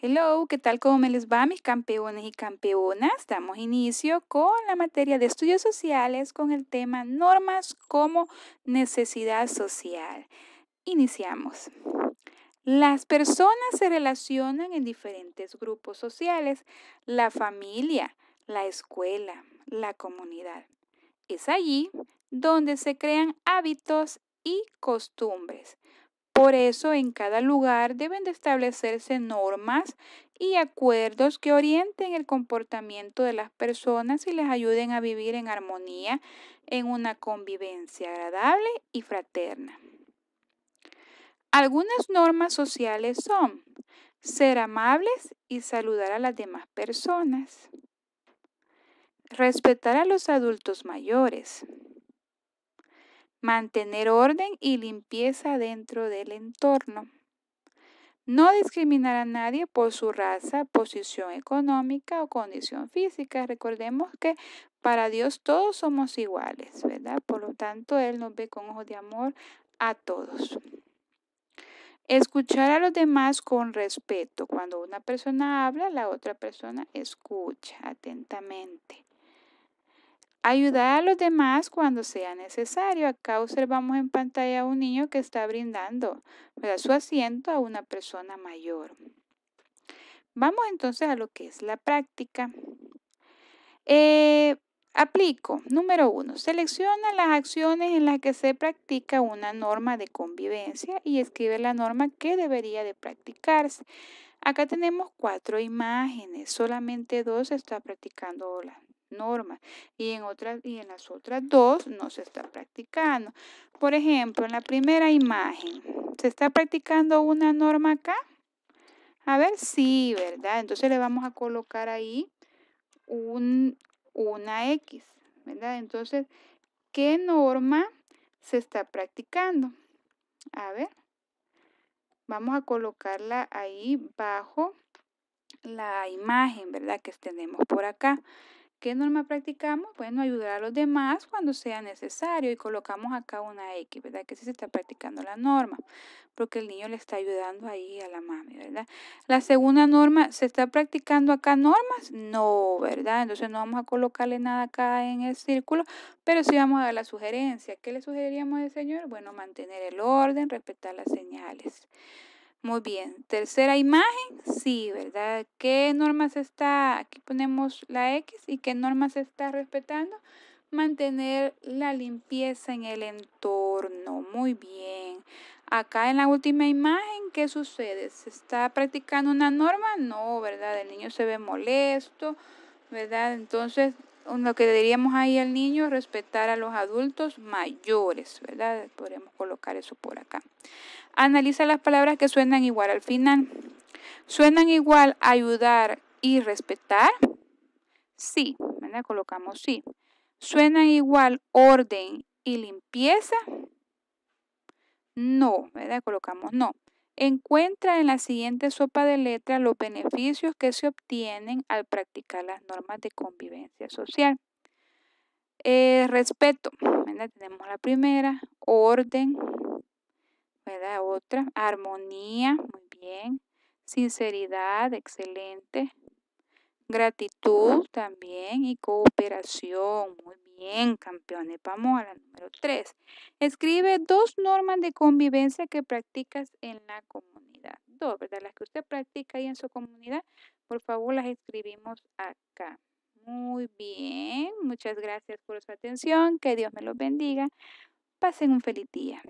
Hello, ¿qué tal? ¿Cómo me les va mis campeones y campeonas? Damos inicio con la materia de estudios sociales con el tema normas como necesidad social. Iniciamos. Las personas se relacionan en diferentes grupos sociales, la familia, la escuela, la comunidad. Es allí donde se crean hábitos y costumbres por eso en cada lugar deben de establecerse normas y acuerdos que orienten el comportamiento de las personas y les ayuden a vivir en armonía, en una convivencia agradable y fraterna. Algunas normas sociales son ser amables y saludar a las demás personas, respetar a los adultos mayores, mantener orden y limpieza dentro del entorno. No discriminar a nadie por su raza, posición económica o condición física. Recordemos que para Dios todos somos iguales, ¿verdad? Por lo tanto, Él nos ve con ojos de amor a todos. Escuchar a los demás con respeto. Cuando una persona habla, la otra persona escucha atentamente. Ayudar a los demás cuando sea necesario. Acá observamos en pantalla a un niño que está brindando su asiento a una persona mayor. Vamos entonces a lo que es la práctica. Eh, aplico. Número uno, selecciona las acciones en las que se practica una norma de convivencia y escribe la norma que debería de practicarse. Acá tenemos cuatro imágenes, solamente dos está practicando la norma y en otras y en las otras dos no se está practicando. Por ejemplo, en la primera imagen, ¿se está practicando una norma acá? A ver, sí, ¿verdad? Entonces le vamos a colocar ahí un, una X, ¿verdad? Entonces, ¿qué norma se está practicando? A ver, vamos a colocarla ahí bajo la imagen, ¿verdad? Que tenemos por acá. ¿Qué norma practicamos? Bueno, ayudar a los demás cuando sea necesario y colocamos acá una X, ¿verdad? Que sí se está practicando la norma, porque el niño le está ayudando ahí a la mami, ¿verdad? La segunda norma, ¿se está practicando acá normas? No, ¿verdad? Entonces no vamos a colocarle nada acá en el círculo, pero sí vamos a dar la sugerencia. ¿Qué le sugeriríamos al señor? Bueno, mantener el orden, respetar las señales. Muy bien, tercera imagen, sí, ¿verdad? ¿Qué normas está, aquí ponemos la X y qué normas está respetando? Mantener la limpieza en el entorno, muy bien. Acá en la última imagen, ¿qué sucede? ¿Se está practicando una norma? No, ¿verdad? El niño se ve molesto, ¿verdad? Entonces, lo que diríamos ahí al niño, respetar a los adultos mayores, ¿verdad? Podríamos colocar eso por acá. Analiza las palabras que suenan igual al final. ¿Suenan igual ayudar y respetar? Sí, ¿verdad? Colocamos sí. ¿Suenan igual orden y limpieza? No, ¿verdad? Colocamos no. Encuentra en la siguiente sopa de letras los beneficios que se obtienen al practicar las normas de convivencia social. Eh, respeto, tenemos la primera, orden, otra, armonía, muy bien, sinceridad, excelente, gratitud también y cooperación, muy bien. Bien, campeones, vamos a la número 3. Escribe dos normas de convivencia que practicas en la comunidad. Dos, ¿verdad? Las que usted practica ahí en su comunidad, por favor las escribimos acá. Muy bien, muchas gracias por su atención, que Dios me los bendiga. Pasen un feliz día.